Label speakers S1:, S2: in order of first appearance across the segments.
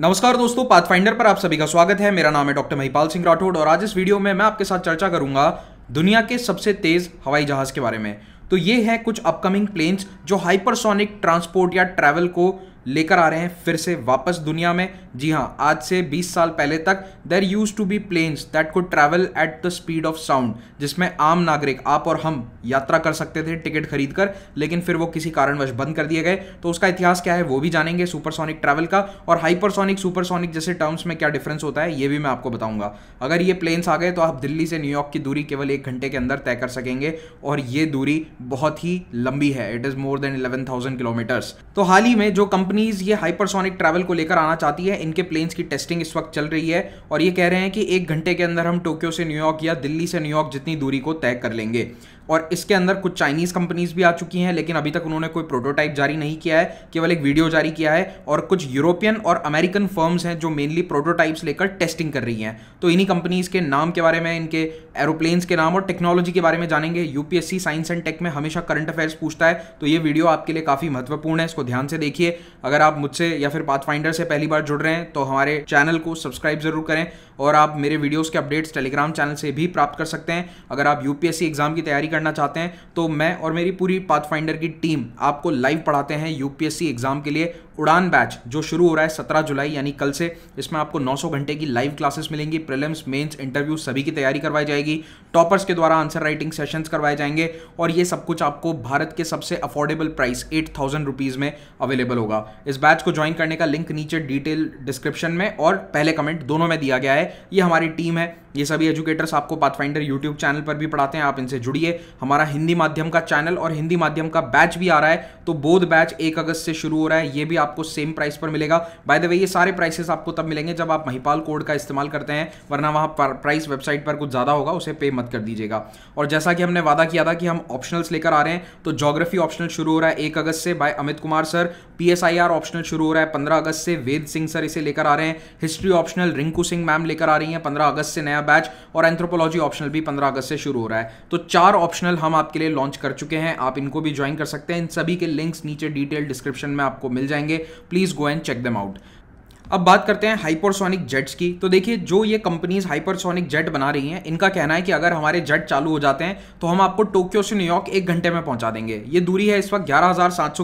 S1: नमस्कार दोस्तों पाथफाइंडर पर आप सभी का स्वागत है मेरा नाम है डॉक्टर महिपाल सिंह राठौड़ और आज इस वीडियो में मैं आपके साथ चर्चा करूंगा दुनिया के सबसे तेज हवाई जहाज के बारे में तो ये है कुछ अपकमिंग प्लेन्स जो हाइपरसोनिक ट्रांसपोर्ट या ट्रैवल को लेकर आ रहे हैं फिर से वापस दुनिया में जी हाँ आज से 20 साल पहले तक there used to be planes that could travel at the speed of sound जिसमें आम नागरिक आप और हम यात्रा कर सकते थे टिकट खरीद कर लेकिन फिर वो किसी कारणवश बंद कर दिए गए तो उसका इतिहास क्या है वो भी जानेंगे सुपरसोनिक ट्रैवल का और हाइपरसोनिक सुपरसोनिक जैसे टर्म्स में क्या डिफरेंस होता है ये भी मैं आपको बताऊंगा अगर ये प्लेन्स आ गए तो आप दिल्ली से न्यूयॉर्क की दूरी केवल एक घंटे के अंदर तय कर सकेंगे और ये दूरी बहुत ही लंबी है it is more than eleven thousand kilometres तो हाल ही में जो कंपनी कंपनीज ये हाइपरसोनिक ट्रैवल को लेकर आना चाहती है इनके प्लेन्स की टेस्टिंग इस वक्त चल रही है और ये कह रहे हैं कि एक घंटे के अंदर हम टोक्यो से न्यूयॉर्क या दिल्ली से न्यूयॉर्क जितनी दूरी को तय कर लेंगे और इसके अंदर कुछ चाइनीज़ कंपनीज़ भी आ चुकी हैं लेकिन अभी तक उन्होंने कोई प्रोटोटाइप जारी नहीं किया है केवल एक वीडियो जारी किया है और कुछ यूरोपियन और अमेरिकन फर्म्स हैं जो मेनली प्रोटोटाइप्स लेकर टेस्टिंग कर रही हैं तो इन्हीं कंपनीज़ के नाम के बारे में इनके एरोप्लेन्स के नाम और टेक्नोलॉजी के बारे में जानेंगे यूपीएससी साइंस एंड टेक में हमेशा करंट अफेयर्स पूछता है तो ये वीडियो आपके लिए काफ़ी महत्वपूर्ण है इसको ध्यान से देखिए अगर आप मुझसे या फिर पाथफाइंडर से पहली बार जुड़ रहे हैं तो हमारे चैनल को सब्सक्राइब जरूर करें और आप मेरे वीडियोज़ के अपडेट्स टेलीग्राम चैनल से भी प्राप्त कर सकते हैं अगर आप यूपीएससी एग्जाम की तैयारी करना करना चाहते हैं तो मैं और मेरी पूरी पाथफाइंडर की टीम आपको लाइव पढ़ाते हैं यूपीएससी एग्जाम के लिए उड़ान बैच जो शुरू हो रहा है सत्रह जुलाई यानी कल से इसमें आपको 900 घंटे की लाइव क्लासेस मिलेंगी प्रिलिम्स मेंस इंटरव्यू सभी की तैयारी करवाई जाएगी टॉपर्स के द्वारा आंसर राइटिंग सेशंस करवाए जाएंगे और ये सब कुछ आपको भारत के सबसे affordable price eight thousand rupees में अवेलेबल होगा इस बैच को ज्वाइन करने का लिंक नीचे डिटेल डिस्क्रिप्शन में और पहले कमेंट दोनों में दिया गया है ये हमारी टीम है ये सभी एजुकेटर्स आपको पाथफाइंडर यूट्यूब चैनल पर भी पढ़ाते हैं आप इनसे जुड़िए हमारा हिंदी माध्यम का चैनल और हिंदी माध्यम का बैच भी आ रहा है तो बोध बैच एक अगस्त से शुरू हो रहा है ये भी आपको सेम प्राइस पर मिलेगा बाय द वे ये सारे प्राइसेस आपको तब मिलेंगे जब आप महिपाल कोड का इस्तेमाल करते हैं वरना वहाँ प्राइस वेबसाइट पर कुछ ज़्यादा होगा उसे पे मत कर दीजिएगा और जैसा कि हमने वादा किया था कि हम ऑप्शनल्स लेकर आ रहे हैं तो जोग्राफी ऑप्शनल शुरू हो रहा है एक अगस्त से by Amit Kumar sir P optional शुरू हो रहा है पंद्रह अगस्त से वेद सिंह सर इसे लेकर आ रहे हैं history optional Rinku Singh ma'am लेकर आ रही हैं पंद्रह अगस्त से नया बैच और एंथ्रोपोलॉजी ऑप्शनल भी पंद्रह अगस्त से शुरू हो रहा है तो चार ऑप्शनल हम आपके लिए लॉन्च कर चुके हैं आप इनको भी ज्वाइन कर सकते हैं इन सभी के लिंक्स नीचे डिटेल डिस्क्रिप्शन में आपको मिल जाएंगे करेंगे please go and check them out अब बात करते हैं हाइपरसोनिक जेट्स की तो देखिए जो ये कंपनीज हाइपरसोनिक जेट बना रही हैं इनका कहना है कि अगर हमारे जेट चालू हो जाते हैं तो हम आपको टोक्यो से न्यूयॉर्क एक घंटे में पहुंचा देंगे ये दूरी है इस वक्त ग्यारह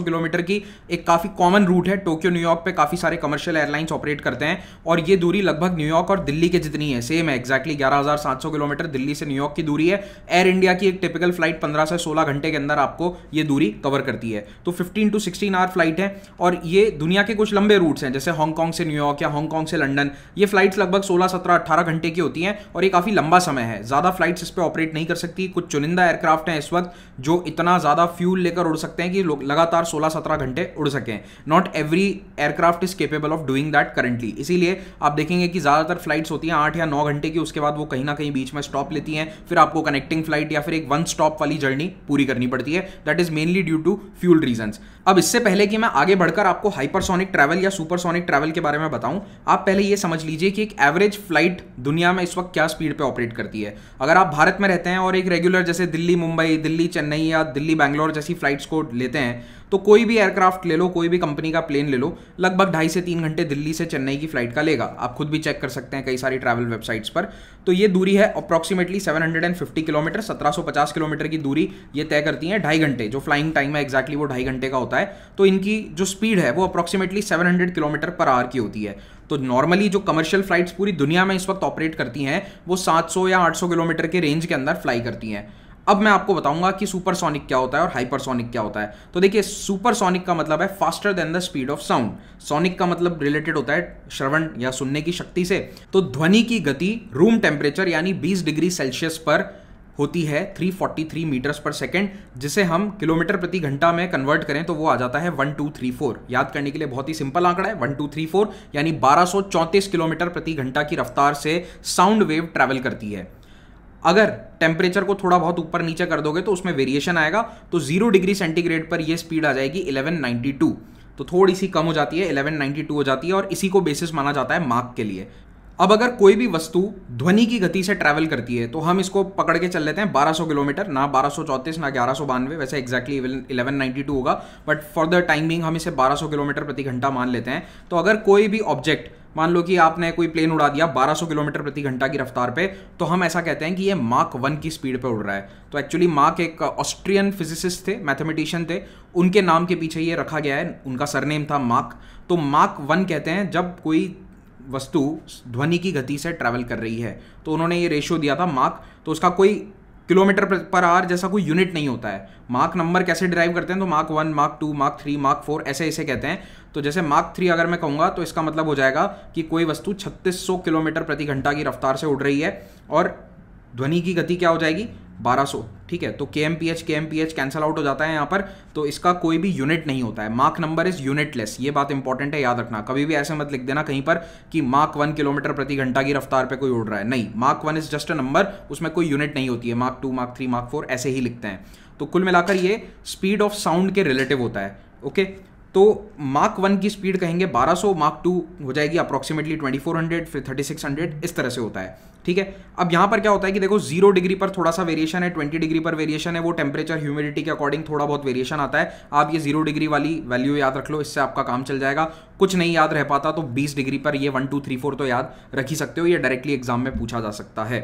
S1: किलोमीटर की एक काफ़ी कॉमन रूट है टोक्यो न्यूयॉर्क पे काफ़ी सारे कमर्शियल एयरलाइंस ऑपरेट करते हैं और ये दूरी लगभग न्यूयॉर्क और दिल्ली के जितनी है सेम है एक्जैक्टली ग्यारह किलोमीटर दिल्ली से न्यूयॉर्क की दूरी है एयर इंडिया की एक टिपिकल फ्लाइट पंद्रह से सोलह घंटे के अंदर आपको ये दूरी कवर करती है तो fifteen to sixteen hour flight है और ये दुनिया के कुछ लंबे रूट्स हैं जैसे हांगकॉन्ग से न्यूयॉर्क न्यूयॉर्क या हांगकॉन्ग से लंडन ये फ्लाइट्स लगभग 16, 17, 18 घंटे की होती हैं और ये काफ़ी लंबा समय है ज़्यादा फ्लाइट्स इस पर ऑपरेट नहीं कर सकती कुछ चुनिंदा एयरक्राफ्ट हैं इस वक्त जो इतना ज़्यादा फ्यूल लेकर उड़ सकते हैं कि लोग लगातार सोलह सत्रह घंटे उड़ सकें not every aircraft is capable of doing that currently इसीलिए आप देखेंगे कि ज़्यादातर फ्लाइट्स होती हैं आठ या नौ घंटे की उसके बाद वो कहीं ना कहीं बीच में स्टॉप लेती हैं फिर आपको कनेक्टिंग फ्लाइट या फिर एक वन स्टॉप वाली जर्नी पूरी करनी पड़ती है that is mainly due to fuel reason अब इससे पहले कि मैं आगे बढ़कर आपको हाइपरसोनिक ट्रैवल या सुपरसोनिक ट्रैवल के बारे में मैं बताऊं आप पहले ये समझ लीजिए कि एक एवरेज फ्लाइट दुनिया में इस वक्त क्या स्पीड पे ऑपरेट करती है अगर आप भारत में रहते हैं और एक रेगुलर जैसे दिल्ली मुंबई दिल्ली चेन्नई या दिल्ली बैंगलोर जैसी फ्लाइट्स को लेते हैं तो कोई भी एयरक्राफ्ट ले लो कोई भी कंपनी का प्लेन ले लो लगभग ढाई से तीन घंटे दिल्ली से चेन्नई की फ्लाइट का लेगा आप खुद भी चेक कर सकते हैं कई सारी ट्रैवल वेबसाइट्स पर तो ये दूरी है अप्रॉक्सीमेटली 750 किलोमीटर 1750 किलोमीटर की दूरी ये तय करती है ढाई घंटे जो फ्लाइंग टाइम है एक्जैक्टली वो ढाई घंटे का होता है तो इनकी जो स्पीड है वो अप्रॉक्सीमेटली 700 किलोमीटर पर आवर की होती है तो नॉर्मली जो कमर्शियल फ्लाइट्स पूरी दुनिया में इस वक्त ऑपरेट करती हैं वो 700 या 800 किलोमीटर के रेंज के अंदर फ्लाई करती हैं अब मैं आपको बताऊंगा कि सुपरसोनिक क्या होता है और हाइपरसोनिक क्या होता है तो देखिए सुपरसोनिक का मतलब है faster than the speed of sound sonic का मतलब रिलेटेड होता है श्रवण या सुनने की शक्ति से तो ध्वनि की गति रूम टेम्परेचर यानी 20 डिग्री सेल्सियस पर होती है 343 मीटर्स पर सेकेंड जिसे हम किलोमीटर प्रति घंटा में कन्वर्ट करें तो वो आ जाता है 1234 याद करने के लिए बहुत ही सिंपल आंकड़ा है 1234 यानी 1234 किलोमीटर प्रति घंटा की रफ्तार से साउंड वेव ट्रैवल करती है अगर टेम्परेचर को थोड़ा बहुत ऊपर नीचे कर दोगे तो उसमें वेरिएशन आएगा तो जीरो डिग्री सेंटीग्रेड पर यह स्पीड आ जाएगी 1192 तो थोड़ी सी कम हो जाती है 1192 हो जाती है और इसी को बेसिस माना जाता है मार्क के लिए अब अगर कोई भी वस्तु ध्वनि की गति से ट्रैवल करती है तो हम इसको पकड़ के चल लेते हैं 1200 किलोमीटर ना बारह ना ग्यारह बानवे वैसे एक्जैक्टली exactly 1192 होगा बट फॉर द टाइमिंग हम इसे 1200 किलोमीटर प्रति घंटा मान लेते हैं तो अगर कोई भी ऑब्जेक्ट मान लो कि आपने कोई प्लेन उड़ा दिया 1200 किलोमीटर प्रति घंटा की रफ्तार पे तो हम ऐसा कहते हैं कि ये मार्क वन की स्पीड पे उड़ रहा है तो एक्चुअली मार्क एक ऑस्ट्रियन फिजिसिस्ट थे मैथमेटिशियन थे उनके नाम के पीछे ये रखा गया है उनका सरनेम था मार्क तो मार्क वन कहते हैं जब कोई वस्तु ध्वनि की गति से ट्रैवल कर रही है तो उन्होंने ये रेशियो दिया था मार्क तो उसका कोई किलोमीटर पर आवर जैसा कोई यूनिट नहीं होता है मार्क नंबर कैसे डिराइव करते हैं तो mark one mark two mark three mark four ऐसे ऐसे कहते हैं तो जैसे मार्क थ्री अगर मैं कहूँगा तो इसका मतलब हो जाएगा कि कोई वस्तु 3600 किलोमीटर प्रति घंटा की रफ्तार से उड़ रही है और ध्वनि की गति क्या हो जाएगी 1200 ठीक है तो K M P H K M P H cancel out हो जाता है यहाँ पर तो इसका कोई भी यूनिट नहीं होता है मार्क नंबर इज यूनिटलेस ये बात इंपॉर्टेंट है याद रखना कभी भी ऐसे मत लिख देना कहीं पर कि मार्क वन किलोमीटर प्रति घंटा की रफ्तार पे कोई उड़ रहा है नहीं mark one is just a number उसमें कोई यूनिट नहीं होती है mark two mark three mark four ऐसे ही लिखते हैं तो कुल मिलाकर ये स्पीड ऑफ साउंड के रिलेटिव होता है ओके तो मार्क वन की स्पीड कहेंगे 1200 मार्क टू हो जाएगी अप्रॉक्सीमेटली 2400 फिर 3600 इस तरह से होता है ठीक है अब यहाँ पर क्या होता है कि देखो जीरो डिग्री पर थोड़ा सा वेरिएशन है ट्वेंटी डिग्री पर वेरिएशन है वो टेम्परेचर ह्यूमिडिटी के अकॉर्डिंग थोड़ा बहुत वेरिएशन आता है आप ये जीरो डिग्री वाली वैल्यू याद रख लो इससे आपका काम चल जाएगा कुछ नहीं याद रह पाता तो बीस डिग्री पर ये वन टू थ्री फोर तो याद रख ही सकते हो ये डायरेक्टली एग्जाम में पूछा जा सकता है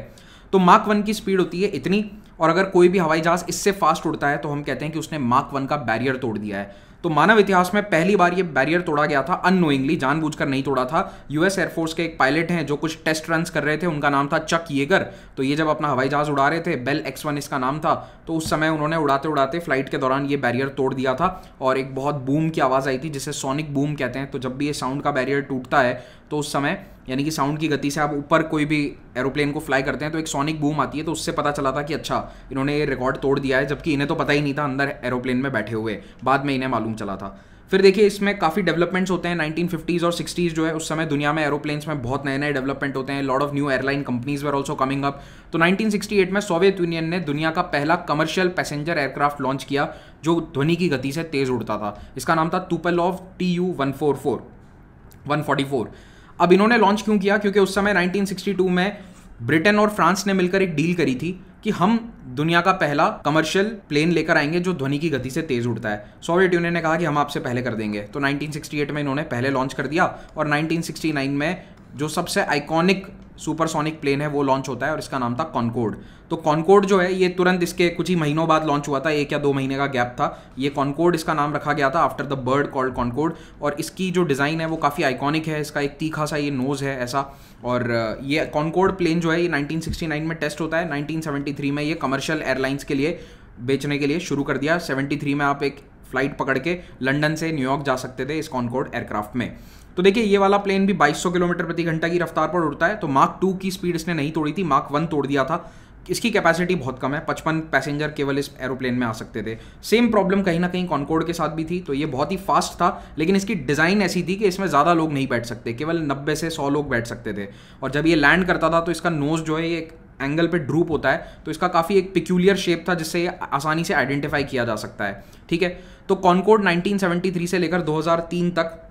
S1: तो मार्क वन की स्पीड होती है इतनी और अगर कोई भी हवाई जहाज इससे फास्ट उड़ता है तो हम कहते हैं कि उसने मार्क वन का बैरियर तोड़ दिया है तो मानव इतिहास में पहली बार ये बैरियर तोड़ा गया था अनोइंगली जानबूझकर नहीं तोड़ा था यूएस एयरफोर्स के एक पायलट हैं जो कुछ टेस्ट रन कर रहे थे उनका नाम था चक येगर तो ये जब अपना हवाई जहाज उड़ा रहे थे बेल एक्स वन इसका नाम था तो उस समय उन्होंने उड़ाते उड़ाते फ्लाइट के दौरान ये बैरियर तोड़ दिया था और एक बहुत बूम की आवाज़ आई थी जिसे सोनिक बूम कहते हैं तो जब भी ये साउंड का बैरियर टूटता है तो उस समय यानी कि साउंड की गति से आप ऊपर कोई भी एरोप्लेन को फ्लाई करते हैं तो एक सोनिक बूम आती है तो उससे पता चला था कि अच्छा इन्होंने ये रिकॉर्ड तोड़ दिया है जबकि इन्हें तो पता ही नहीं था अंदर एरोप्लेन में बैठे हुए बाद में इन्हें मालूम चला था फिर देखिए इसमें काफ़ी डेवलपमेंट्स होते हैं 1950s और 60s जो है उस समय दुनिया में एरोप्लेन्स में बहुत नए नए डेवलपमेंट होते हैं lot of new airline companies were also coming up तो 1968 में सोवियत यूनियन ने दुनिया का पहला कमर्शियल पैसेंजर एयरक्राफ्ट लॉन्च किया जो ध्वनि की गति से तेज़ उड़ता था इसका नाम था Tupolev T U one four four one forty four अब इन्होंने लॉन्च क्यों किया क्योंकि उस समय 1962 में ब्रिटेन और फ्रांस ने मिलकर एक डील करी थी कि हम दुनिया का पहला कमर्शियल प्लेन लेकर आएंगे जो ध्वनि की गति से तेज उड़ता है सोवियत यूनियन ने कहा कि हम आपसे पहले कर देंगे तो 1968 में इन्होंने पहले लॉन्च कर दिया और 1969 में जो सबसे आइकॉनिक सुपरसोनिक प्लेन है वो लॉन्च होता है और इसका नाम था कॉनकोड तो कॉनकोड जो है ये तुरंत इसके कुछ ही महीनों बाद लॉन्च हुआ था एक या दो महीने का गैप था ये कॉनकोड इसका नाम रखा गया था after the bird called Concorde और इसकी जो डिज़ाइन है वो काफ़ी आइकॉनिक है इसका एक तीखा सा ये नोज़ है ऐसा और ये कॉनकोड प्लेन जो है ये 1969 में टेस्ट होता है 1973 में ये कमर्शियल एयरलाइंस के लिए बेचने के लिए शुरू कर दिया 73 में आप एक फ्लाइट पकड़ के लंडन से न्यूयॉर्क जा सकते थे इस कॉनकोड एयरक्राफ्ट में तो देखिए ये वाला प्लेन भी 2200 किलोमीटर प्रति घंटा की रफ्तार पर उड़ता है तो मार्क टू की स्पीड इसने नहीं तोड़ी थी मार्क वन तोड़ दिया था इसकी कैपेसिटी बहुत कम है पचपन पैसेंजर केवल इस एरोप्लेन में आ सकते थे सेम प्रॉब्लम कहीं ना कहीं कॉनकोड के साथ भी थी तो ये बहुत ही फास्ट था लेकिन इसकी डिज़ाइन ऐसी थी कि इसमें ज़्यादा लोग नहीं बैठ सकते केवल नब्बे से सौ लोग बैठ सकते थे और जब ये लैंड करता था तो इसका नोज़ जो है ये एक एंगल पे ड्रूप होता है तो इसका काफ़ी एक पिक्यूलियर शेप था जिससे आसानी से आइडेंटिफाई किया जा सकता है ठीक है तो कॉनकोड 1973 से लेकर 2003 तक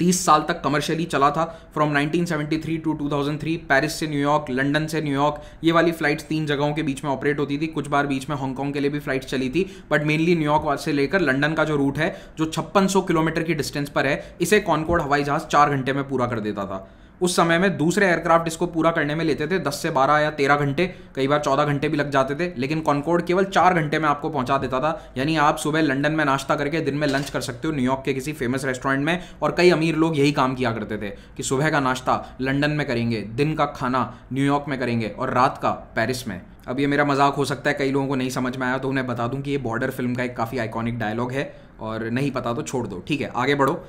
S1: 30 साल तक कमर्शियली चला था फ्रॉम 1973 टू 2003 पेरिस से न्यूयॉर्क लंदन से न्यूयॉर्क ये वाली फ्लाइट्स तीन जगहों के बीच में ऑपरेट होती थी कुछ बार बीच में हांगकांग के लिए भी फ्लाइट्स चली थी बट मेनली न्यूयॉर्क से लेकर लंदन का जो रूट है जो छप्पन किलोमीटर की डिस्टेंस पर है इसे कॉनकोड हवाई जहाज चार घंटे में पूरा कर देता था उस समय में दूसरे एयरक्राफ्ट इसको पूरा करने में लेते थे दस से बारह या तेरह घंटे कई बार चौदह घंटे भी लग जाते थे लेकिन कॉन्कोड केवल चार घंटे में आपको पहुंचा देता था यानी आप सुबह लंडन में नाश्ता करके दिन में लंच कर सकते हो न्यूयॉर्क के किसी फेमस रेस्टोरेंट में और कई अमीर लोग यही काम किया करते थे कि सुबह का नाश्ता लंडन में करेंगे दिन का खाना न्यूयॉर्क में करेंगे और रात का पेरिस में अब ये मेरा मजाक हो सकता है कई लोगों को नहीं समझ में आया तो उन्हें बता दूं कि ये बॉर्डर फिल्म का एक काफ़ी आइकॉनिक डायलॉग है और नहीं पता तो छोड़ दो ठीक है आगे बढ़ो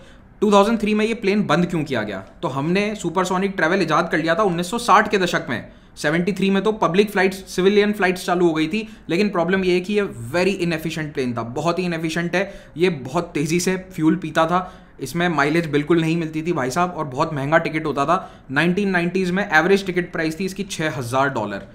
S1: 2003 में ये प्लेन बंद क्यों किया गया तो हमने सुपरसोनिक ट्रैवल इजाद कर लिया था 1960 के दशक में 73 में तो पब्लिक फ्लाइट्स सिविलियन फ्लाइट्स चालू हो गई थी लेकिन प्रॉब्लम ये है कि ये वेरी इनएफिशिएंट प्लेन था बहुत ही इनएफिशिएंट है ये बहुत तेज़ी से फ्यूल पीता था इसमें माइलेज बिल्कुल नहीं मिलती थी भाई साहब और बहुत महंगा टिकट होता था नाइनटीन में एवरेज टिकट प्राइस थी इसकी छः डॉलर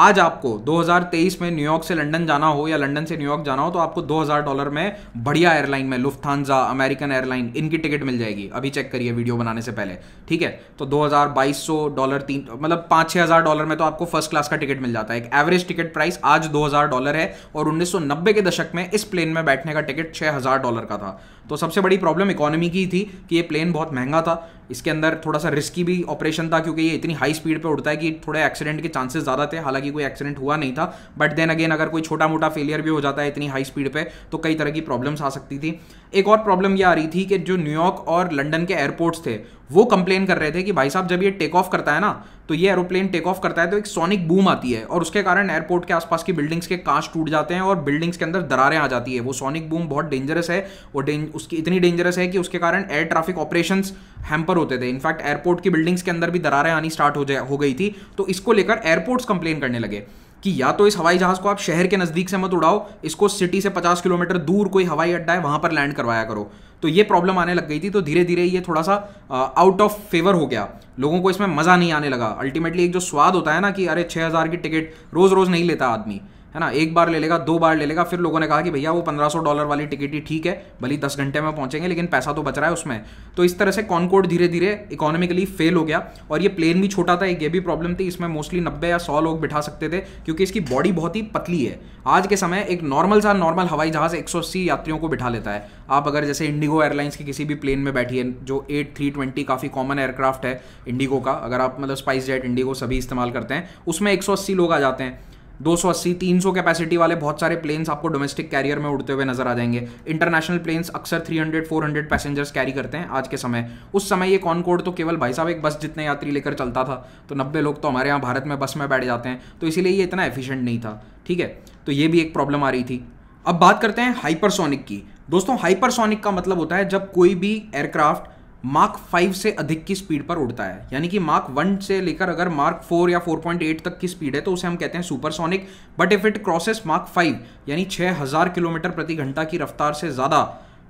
S1: आज आपको 2023 में न्यूयॉर्क से लंदन जाना हो या लंदन से न्यूयॉर्क जाना हो तो आपको 2000 डॉलर में बढ़िया एयरलाइन में लुफ्थानजा अमेरिकन एयरलाइन इनकी टिकट मिल जाएगी अभी चेक करिए वीडियो बनाने से पहले ठीक है तो 2200 डॉलर तीन मतलब पाँच छः हज़ार डॉलर में तो आपको फर्स्ट क्लास का टिकट मिल जाता है एक एवरेज टिकट प्राइस आज दो डॉलर है और उन्नीस के दशक में इस प्लेन में बैठने का टिकट छः डॉलर का था तो सबसे बड़ी प्रॉब्लम इकोनॉमी की थी कि ये प्लेन बहुत महंगा था इसके अंदर थोड़ा सा रिस्की भी ऑपरेशन था क्योंकि ये इतनी हाई स्पीड पे उड़ता है कि थोड़े एक्सीडेंट के चांसेस ज़्यादा थे हालांकि कोई एक्सीडेंट हुआ नहीं था बट देन अगेन अगर कोई छोटा मोटा फेलियर भी हो जाता है इतनी हाई स्पीड पर तो कई तरह की प्रॉब्लम्स आ सकती थी एक और प्रॉब्लम ये आ रही थी कि जो न्यूयॉर्क और लंडन के एयरपोर्ट्स थे वो कंप्लेन कर रहे थे कि भाई साहब जब ये टेक ऑफ करता है ना तो ये एरोप्लेन टेक ऑफ करता है तो एक सोनिक बूम आती है और उसके कारण एयरपोर्ट के आसपास की बिल्डिंग्स के कांच टूट जाते हैं और बिल्डिंग्स के अंदर दरारें आ जाती है वो सोनिक बूम बहुत डेंजरस है वो उसकी इतनी डेंजरस है कि उसके कारण एयर ट्रैफिक ऑपरेशन हैम्पर होते थे इनफैक्ट एयरपोर्ट की बिल्डिंग्स के अंदर भी दरारें आनी स्टार्ट हो जाए हो गई थी तो इसको लेकर एयरपोर्ट्स कंप्लेन करने लगे कि या तो इस हवाई जहाज को आप शहर के नज़दीक से मत उड़ाओ इसको सिटी से 50 किलोमीटर दूर कोई हवाई अड्डा है वहाँ पर लैंड करवाया करो तो ये प्रॉब्लम आने लग गई थी तो धीरे धीरे ये थोड़ा सा आउट ऑफ फेवर हो गया लोगों को इसमें मज़ा नहीं आने लगा अल्टीमेटली एक जो स्वाद होता है ना कि अरे छः हज़ार की टिकट रोज़ रोज़ नहीं लेता आदमी है ना एक बार ले लेगा दो बार ले लेगा फिर लोगों ने कहा कि भैया वो 1500 डॉलर वाली टिकट ही ठीक है भली दस घंटे में पहुंचेंगे लेकिन पैसा तो बच रहा है उसमें तो इस तरह से कॉनकोड धीरे धीरे इकोनॉमिकली फेल हो गया और ये प्लेन भी छोटा था एक ये भी प्रॉब्लम थी इसमें मोस्टली नब्बे या सौ लोग बिठा सकते थे क्योंकि इसकी बॉडी बहुत ही पतली है आज के समय एक नॉर्मल सा नॉर्मल हवाई जहाज एक यात्रियों को बिठा लेता है आप अगर जैसे इंडिगो एयरलाइंस की किसी भी प्लेन में बैठिए जो एट थ्री ट्वेंटी काफ़ी कॉमन एयरक्राफ्ट है इंडिगो का अगर आप मतलब स्पाइस जेट इंडिगो सभी इस्तेमाल करते हैं उसमें एक लोग आ जाते हैं 280 300 कैपेसिटी वाले बहुत सारे प्लेन्स आपको डोमेस्टिक कैरियर में उड़ते हुए नजर आ जाएंगे इंटरनेशनल प्लेन्स अक्सर 300 400 पैसेंजर्स कैरी करते हैं आज के समय उस समय ये कोड तो केवल भाई साहब एक बस जितने यात्री लेकर चलता था तो नब्बे लोग तो हमारे यहाँ भारत में बस में बैठ जाते हैं तो इसीलिए ये इतना एफिशिएंट नहीं था ठीक है तो ये भी एक प्रॉब्लम आ रही थी अब बात करते हैं हाइपरसोनिक की दोस्तों हाइपरसोनिक का मतलब होता है जब कोई भी एयरक्राफ्ट मार्क फाइव से अधिक की स्पीड पर उड़ता है यानी कि मार्क वन से लेकर अगर मार्क फोर या फोर पॉइंट एट तक की स्पीड है तो उसे हम कहते हैं supersonic but if it crosses मार्क फाइव यानी छः हज़ार किलोमीटर प्रति घंटा की रफ्तार से ज़्यादा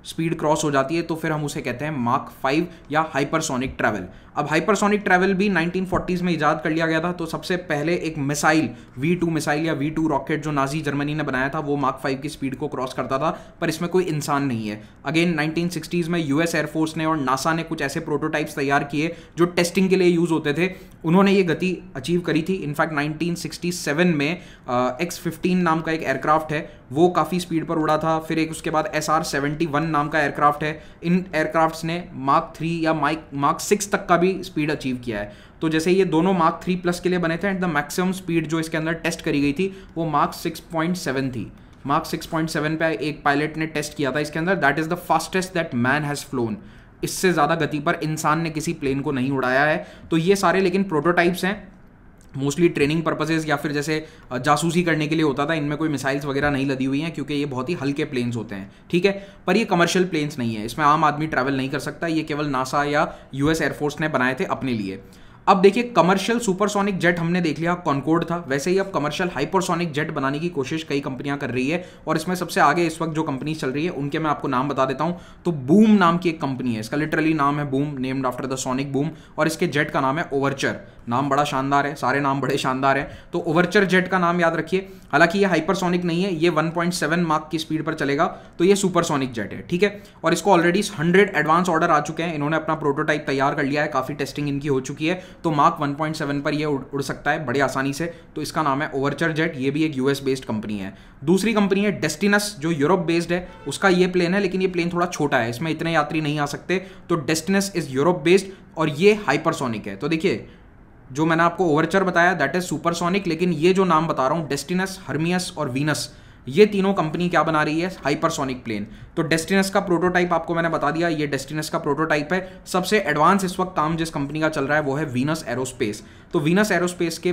S1: स्पीड क्रॉस हो जाती है तो फिर हम उसे कहते हैं मार्क फाइव या हाइपरसोनिक ट्रैवल अब हाइपरसोनिक ट्रैवल भी 1940s में ईजाद कर लिया गया था तो सबसे पहले एक मिसाइल वी टू मिसाइल या वी टू रॉकेट जो नाजी जर्मनी ने बनाया था वो मार्क फाइव की स्पीड को क्रॉस करता था पर इसमें कोई इंसान नहीं है अगेन 1960s में यूएस एयरफोर्स ने और नासा ने कुछ ऐसे प्रोटोटाइप्स तैयार किए जो टेस्टिंग के लिए यूज़ होते थे उन्होंने ये गति अचीव करी थी इनफैक्ट 1967 में एक्स फिफ्टीन नाम का एक एयरक्राफ्ट है वो काफ़ी स्पीड पर उड़ा था फिर एक उसके बाद एस आर सेवेंटी वन नाम का एयरक्राफ्ट है इन एयरक्राफ्ट्स ने मार्क थ्री या माइक मार्क सिक्स तक का भी स्पीड अचीव किया है तो जैसे ये दोनों मार्क थ्री प्लस के लिए बने थे एंड द मैक्सिमम स्पीड जो इसके अंदर टेस्ट करी गई थी वो मार्क सिक्स पॉइंट सेवन थी मार्क सिक्स पॉइंट सेवन पर एक पायलट ने टेस्ट किया था इसके अंदर that is the fastest that man has flown इससे ज़्यादा गति पर इंसान ने किसी प्लेन को नहीं उड़ाया है तो ये सारे लेकिन प्रोटोटाइप्स हैं मोस्टली ट्रेनिंग पर्पजेज़ या फिर जैसे जासूसी करने के लिए होता था इनमें कोई मिसाइल्स वगैरह नहीं लदी हुई हैं क्योंकि ये बहुत ही हल्के प्लेन्स होते हैं ठीक है पर ये कमर्शियल प्लेन्स नहीं है इसमें आम आदमी ट्रैवल नहीं कर सकता ये केवल नासा या यूएस एयरफोर्स ने बनाए थे अपने लिए अब देखिए कमर्शियल सुपरसोनिक जेट हमने देख लिया कॉनकोड था वैसे ही अब कमर्शियल हाइपरसोनिक जेट बनाने की कोशिश कई कंपनियां कर रही है और इसमें सबसे आगे इस वक्त जो कंपनी चल रही है उनके मैं आपको नाम बता देता हूं तो बूम नाम की एक कंपनी है इसका लिटरली नाम है Boom named after the sonic boom और इसके जेट का नाम है ओवरचर नाम बड़ा शानदार है सारे नाम बड़े शानदार हैं तो ओवरचर जेट का नाम याद रखिए हालांकि ये हाइपरसोनिक नहीं है ये 1.7 मार्क की स्पीड पर चलेगा तो ये सुपरसोनिक जेट है ठीक है और इसको ऑलरेडी 100 एडवांस ऑर्डर आ चुके हैं इन्होंने अपना प्रोटोटाइप तैयार कर लिया है काफ़ी टेस्टिंग इनकी हो चुकी है तो मार्क 1.7 पर ये उड़ सकता है बड़े आसानी से तो इसका नाम है ओवरचर जेट ये भी एक यूएस बेस्ड कंपनी है दूसरी कंपनी है डेस्टिनस जो यूरोप बेस्ड है उसका ये प्लेन है लेकिन ये प्लेन थोड़ा छोटा है इसमें इतने यात्री नहीं आ सकते तो डेस्टिनस इज यूरोप बेस्ड और ये हाइपरसोनिक है तो देखिए जो मैंने आपको ओवरचर बताया दैट इज सुपरसोनिक लेकिन ये जो नाम बता रहा हूँ डेस्टिनस हर्मियस और वीनस ये तीनों कंपनी क्या बना रही है हाइपरसोनिक प्लेन तो डेस्टिनस का प्रोटोटाइप आपको मैंने बता दिया ये डेस्टिनस का प्रोटोटाइप है सबसे एडवांस इस वक्त काम जिस कंपनी का चल रहा है वो है वीनस एरोस्पेस तो वीनस एरोस्पेस के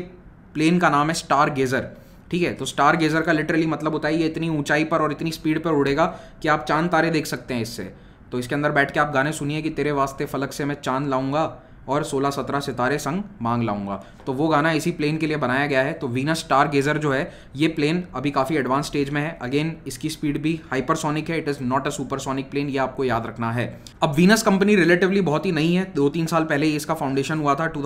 S1: प्लेन का नाम है स्टार गेजर ठीक है तो स्टार गेजर का लिटरली मतलब होता है ये इतनी ऊंचाई पर और इतनी स्पीड पर उड़ेगा कि आप चांद तारे देख सकते हैं इससे तो इसके अंदर बैठ के आप गाने सुनिए कि तेरे वास्ते फलक से मैं चांद लाऊंगा और 16-17 सितारे संग मांग लाऊंगा तो वो गाना इसी प्लेन के लिए बनाया गया है तो वीना स्टार गेजर जो है ये प्लेन अभी काफ़ी एडवांस स्टेज में है अगेन इसकी स्पीड भी हाइपरसोनिक है it is not a supersonic plane ये आपको याद रखना है अब वीनस कंपनी रिलेटिवली बहुत ही नई है दो तीन साल पहले ही इसका फाउंडेशन हुआ था टू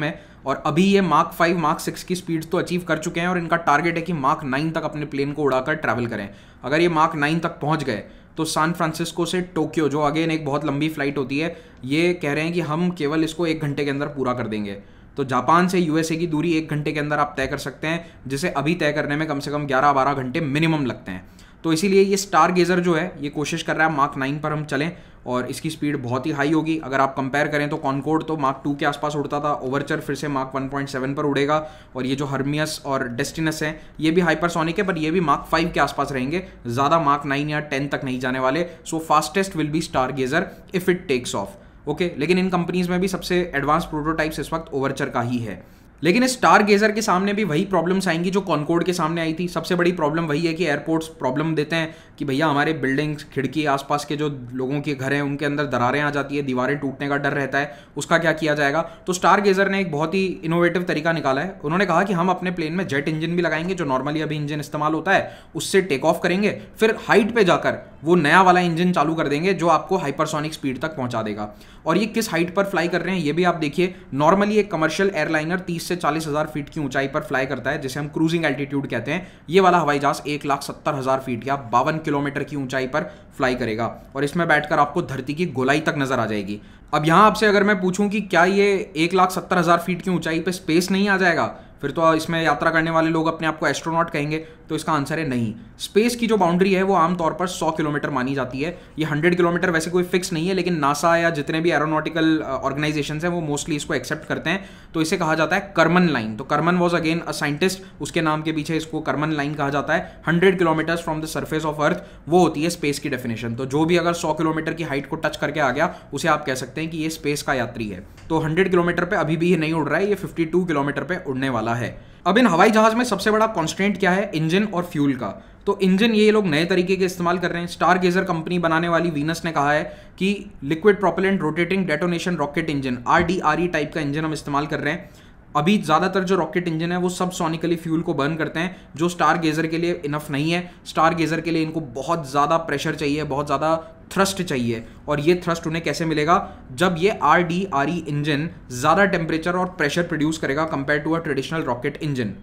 S1: में और अभी ये मार्क फाइव मार्क सिक्स की स्पीड तो अचीव कर चुके हैं और इनका टारगेट है कि मार्क नाइन तक अपने प्लेन को उड़ाकर ट्रैवल करें अगर ये मार्क नाइन तक पहुंच गए तो सान फ्रांसिस्को से टोक्यो जो अगेन एक बहुत लंबी फ्लाइट होती है ये कह रहे हैं कि हम केवल इसको एक घंटे के अंदर पूरा कर देंगे तो जापान से यूएसए की दूरी एक घंटे के अंदर आप तय कर सकते हैं जिसे अभी तय करने में कम से कम ग्यारह बारह घंटे मिनिमम लगते हैं तो इसीलिए ये स्टार गेजर जो है ये कोशिश कर रहा है मार्क नाइन पर हम चलें और इसकी स्पीड बहुत ही हाई होगी अगर आप कंपेयर करें तो कॉनकोड तो मार्क टू के आसपास उड़ता था ओवरचर फिर से मार्क 1.7 पर उड़ेगा और ये जो हर्मियस और डेस्टिनस हैं ये भी हाइपरसोनिक है पर ये भी मार्क फाइव के आसपास रहेंगे ज़्यादा मार्क नाइन या टेन तक नहीं जाने वाले so fastest will be Stargazer if it takes off okay लेकिन इन कंपनीज में भी सबसे एडवांस प्रोटोटाइप्स इस वक्त ओवरचर का ही है लेकिन स्टार गेजर के सामने भी वही प्रॉब्लम्स आएंगी जो कॉनकोड के सामने आई थी सबसे बड़ी प्रॉब्लम वही है कि एयरपोर्ट्स प्रॉब्लम देते हैं कि भैया हमारे बिल्डिंग्स खिड़की आसपास के जो लोगों के घर हैं उनके अंदर दरारें आ जाती है दीवारें टूटने का डर रहता है उसका क्या किया जाएगा तो स्टार गेजर ने एक बहुत ही इनोवेटिव तरीका निकाला है उन्होंने कहा कि हम अपने प्लेन में जेट इंजन भी लगाएंगे जो नॉर्मली अभी इंजन इस्तेमाल होता है उससे टेक ऑफ करेंगे फिर हाइट पर जाकर वो नया वाला इंजन चालू कर देंगे जो आपको हाइपरसोनिक स्पीड तक पहुँचा देगा और ये किस हाइट पर फ्लाई कर रहे हैं ये भी आप देखिए नॉर्मली एक कमर्शियल एयरलाइनर तीस से चालीस हज़ार फीट की ऊंचाई पर फ्लाई करता है जिसे हम क्रूजिंग एल्टीट्यूड कहते हैं ये वाला हवाई जहाज एक लाख सत्तर हज़ार फीट या बावन किलोमीटर की ऊंचाई पर फ्लाई करेगा और इसमें बैठकर आपको धरती की गोलाई तक नजर आ जाएगी अब यहां आपसे अगर मैं पूछूं कि क्या ये एक लाख सत्तर हज़ार फीट की ऊंचाई पर स्पेस नहीं आ जाएगा फिर तो इसमें यात्रा करने वाले लोग अपने आप को एस्ट्रोनॉट कहेंगे तो इसका आंसर है नहीं स्पेस की जो बाउंड्री है वो आमतौर पर 100 किलोमीटर मानी जाती है ये 100 किलोमीटर वैसे कोई फिक्स नहीं है लेकिन नासा या जितने भी एरोनॉटिकल ऑर्गेनाइजेशन हैं वो मोस्टली इसको एक्सेप्ट करते हैं तो इसे कहा जाता है कर्मन लाइन तो Karman was again a scientist उसके नाम के पीछे इसको कर्मन लाइन कहा जाता है hundred kilometres from the surface of Earth वो होती है स्पेस की डेफिनेशन तो जो भी अगर सौ किलोमीटर की हाइट को टच करके आ गया उसे आप कह सकते हैं कि ये स्पेस का यात्री है तो हंड्रेड किलोमीटर पर अभी भी ये नहीं उड़ रहा है ये फिफ्टी किलोमीटर पर उड़ने वाला है अब इन हवाई जहाज में सबसे बड़ा कॉन्स्टेंट क्या है इंजन और फ्यूल का तो इंजन ये लोग नए तरीके के इस्तेमाल कर रहे हैं स्टार गेजर कंपनी बनाने वाली वीनस ने कहा है कि liquid propellant rotating detonation rocket engine R D R E type का इंजन हम इस्तेमाल कर रहे हैं अभी ज़्यादातर जो रॉकेट इंजन है वो सब सोनिकली फ्यूल को बर्न करते हैं जो स्टार गेजर के लिए इनफ नहीं है स्टार गेजर के लिए इनको बहुत ज़्यादा प्रेशर चाहिए बहुत ज़्यादा थ्रस्ट चाहिए और ये थ्रस्ट उन्हें कैसे मिलेगा जब ये R D R E engine ज़्यादा टेम्परेचर और प्रेशर प्रोड्यूस करेगा compare to a traditional rocket engine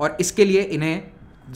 S1: और इसके लिए इन्हें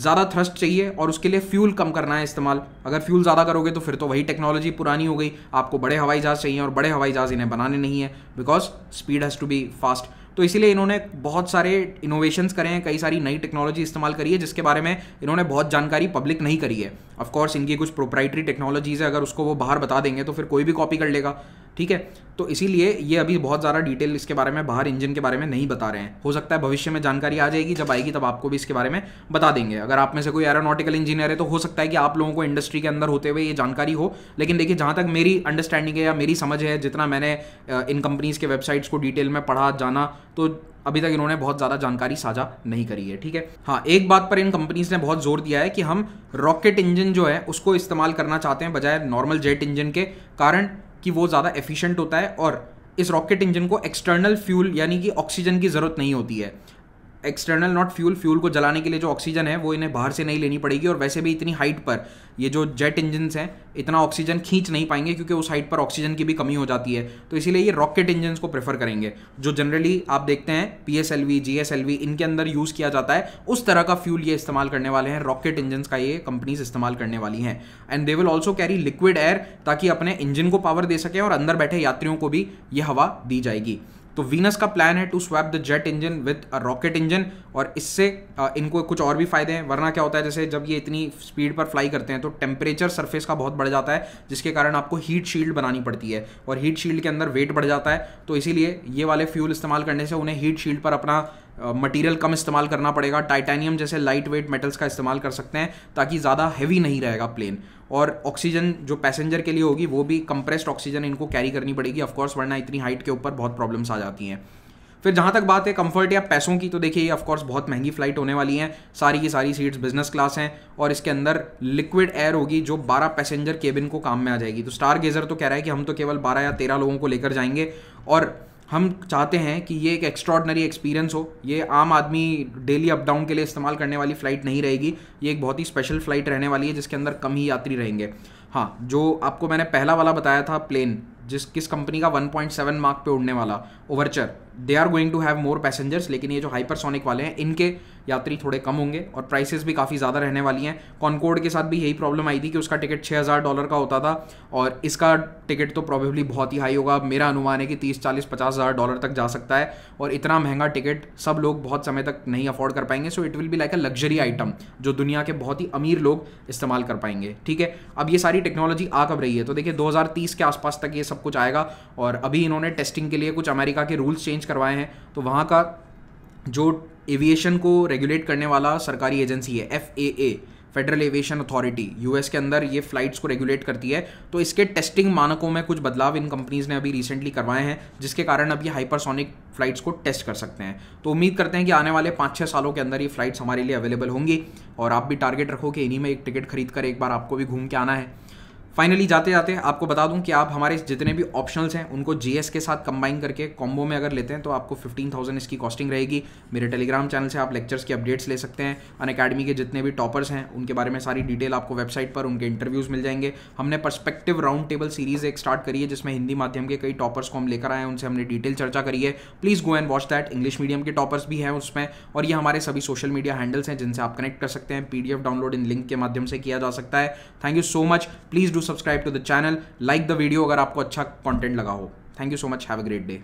S1: ज़्यादा थ्रस्ट चाहिए और उसके लिए फ्यूल कम करना है इस्तेमाल अगर फ्यूल ज़्यादा करोगे तो फिर तो वही टेक्नोलॉजी पुरानी हो गई आपको बड़े हवाई जहाज़ चाहिए और बड़े हवाई जहाज़ इन्हें बनाने नहीं है because speed has to be fast तो इसीलिए इन्होंने बहुत सारे इनोवेशंस करे हैं कई सारी नई टेक्नोलॉजी इस्तेमाल करी है जिसके बारे में इन्होंने बहुत जानकारी पब्लिक नहीं करी है ऑफकोर्स इनकी कुछ प्रोप्राइटरी टेक्नोलॉजीज़ है अगर उसको वो बाहर बता देंगे तो फिर कोई भी कॉपी कर लेगा ठीक है तो इसीलिए ये अभी बहुत ज़्यादा डिटेल इसके बारे में बाहर इंजन के बारे में नहीं बता रहे हैं हो सकता है भविष्य में जानकारी आ जाएगी जब आएगी तब आपको भी इसके बारे में बता देंगे अगर आप में से कोई एरोनॉटिकल इंजीनियर है तो हो सकता है कि आप लोगों को इंडस्ट्री के अंदर होते हुए ये जानकारी हो लेकिन देखिए जहाँ तक मेरी अंडरस्टैंडिंग है या मेरी समझ है जितना मैंने इन कंपनीज़ के वेबसाइट्स को डिटेल में पढ़ा जाना तो अभी तक इन्होंने बहुत ज़्यादा जानकारी साझा नहीं करी है ठीक है हाँ एक बात पर इन कंपनीज ने बहुत जोर दिया है कि हम रॉकेट इंजन जो है उसको इस्तेमाल करना चाहते हैं बजाय नॉर्मल जेट इंजन के कारण कि वो ज़्यादा एफिशिएंट होता है और इस रॉकेट इंजन को एक्सटर्नल फ्यूल यानी कि ऑक्सीजन की ज़रूरत नहीं होती है एक्सटर्नल नॉट फ्यूल फ्यूल को जलाने के लिए जो ऑक्सीजन है वो इन्हें बाहर से नहीं लेनी पड़ेगी और वैसे भी इतनी हाइट पर ये जो जेट इंजन्स हैं इतना ऑक्सीजन खींच नहीं पाएंगे क्योंकि उस हाइट पर ऑक्सीजन की भी कमी हो जाती है तो इसीलिए ये रॉकेट इंजन्स को प्रेफर करेंगे जो जनरली आप देखते हैं P S L V G S L V इनके अंदर यूज़ किया जाता है उस तरह का फ्यूल ये इस्तेमाल करने वाले हैं रॉकेट इंजन्स का ये कंपनीज इस्तेमाल करने वाली हैं and they will also carry liquid air ताकि अपने इंजन को पावर दे सकें और अंदर बैठे यात्रियों को भी ये हवा दी जाएगी तो वीनस का प्लान है to swap the jet engine with a rocket engine और इससे इनको कुछ और भी फायदे हैं वरना क्या होता है जैसे जब ये इतनी स्पीड पर फ्लाई करते हैं तो टेम्परेचर सरफेस का बहुत बढ़ जाता है जिसके कारण आपको हीट शील्ड बनानी पड़ती है और हीट शील्ड के अंदर वेट बढ़ जाता है तो इसीलिए ये वाले फ्यूल इस्तेमाल करने से उन्हें हीट शील्ड पर अपना मटेरियल कम इस्तेमाल करना पड़ेगा टाइटेनियम जैसे लाइट वेट मेटल्स का इस्तेमाल कर सकते हैं ताकि ज़्यादा हैवी नहीं रहेगा प्लेन और ऑक्सीजन जो पैसेंजर के लिए होगी वो भी कंप्रेस्ड ऑक्सीजन इनको कैरी करनी पड़ेगी ऑफकोर्स वरना इतनी हाइट के ऊपर बहुत प्रॉब्लम्स आ जाती हैं फिर जहाँ तक बात है कंफर्ट या पैसों की तो देखिए ये ऑफकोर्स बहुत महंगी फ्लाइट होने वाली हैं सारी की सारी सीट्स बिजनेस क्लास हैं और इसके अंदर लिक्विड एयर होगी जो 12 पैसेंजर केबिन को काम में आ जाएगी तो स्टार गेजर तो कह रहा है कि हम तो केवल 12 या 13 लोगों को लेकर जाएंगे और हम चाहते हैं कि ये एक एक्स्ट्रॉडनरी एक्सपीरियंस हो ये आम आदमी डेली अप डाउन के लिए इस्तेमाल करने वाली फ़्लाइट नहीं रहेगी ये एक बहुत ही स्पेशल फ़्लाइट रहने वाली है जिसके अंदर कम ही यात्री रहेंगे हाँ जो आपको मैंने पहला वाला बताया था प्लेन जिस किस कंपनी का 1.7 मार्क पे उड़ने वाला Overture they are going to have more passengers लेकिन ये जो हाइपरसोनिक वाले हैं इनके यात्री थोड़े कम होंगे और प्राइसेस भी काफ़ी ज़्यादा रहने वाली हैं कॉनकोड के साथ भी यही प्रॉब्लम आई थी कि उसका टिकट छः हज़ार डॉलर का होता था और इसका टिकट तो प्रॉबेबली बहुत ही हाई होगा मेरा अनुमान है कि तीस चालीस पचास हज़ार डॉलर तक जा सकता है और इतना महंगा टिकट सब लोग बहुत समय तक नहीं अफोर्ड कर पाएंगे so it will be like a luxury item जो दुनिया के बहुत ही अमीर लोग इस्तेमाल कर पाएंगे ठीक है अब ये सारी टेक्नोलॉजी आ कब रही है तो देखिए दो के आसपास तक ये सब कुछ आएगा और अभी इन्होंने टेस्टिंग के लिए कुछ अमेरिका के रूल्स चेंज करवाए हैं तो वहाँ का जो एविएशन को रेगुलेट करने वाला सरकारी एजेंसी है F A A Federal Aviation Authority US के अंदर ये फ्लाइट्स को रेगुलेट करती है तो इसके टेस्टिंग मानकों में कुछ बदलाव इन कंपनीज ने अभी रिसेंटली करवाए हैं जिसके कारण अब ये हाइपरसोनिक फ्लाइट्स को टेस्ट कर सकते हैं तो उम्मीद करते हैं कि आने वाले पाँच छः सालों के अंदर ये फ्लाइट्स हमारे लिए अवेलेबल होंगी और आप भी टारगेट रखो कि इन्हीं में एक टिकट खरीद कर एक बार आपको भी घूम के आना है फाइनली जाते जाते आपको बता दूं कि आप हमारे जितने भी ऑप्शनल्स हैं उनको जीएस के साथ कंबाइन करके कॉम्बो में अगर लेते हैं तो आपको 15,000 इसकी कॉस्टिंग रहेगी मेरे टेलीग्राम चैनल से आप लेक्चर्स की अपडेट्स ले सकते हैं अन अकेडमी के जितने भी टॉपर्स हैं उनके बारे में सारी डिटेल आपको वेबसाइट पर उनके इंटरव्यूज़ मिल जाएंगे हमने परस्पेक्टिव राउंड टेबल सीरीज़ एक स्टार्ट करी है जिसमें हिंदी माध्यम के कई टॉपर्स को हम लेकर आए हैं उनसे हमने डिटेल चर्चा करी है please go and watch that English medium के टॉपर्स भी हैं उसमें और ये हमारे सभी सोशल मीडिया हैंडल्स हैं जिनसे आप कनेक्ट कर सकते हैं पी डाउनलोड इन लिंक के माध्यम से किया जा सकता है thank you so much please do subscribe to the channel like the video अगर आपको अच्छा कॉन्टेंट लगा हो thank you so much have a great day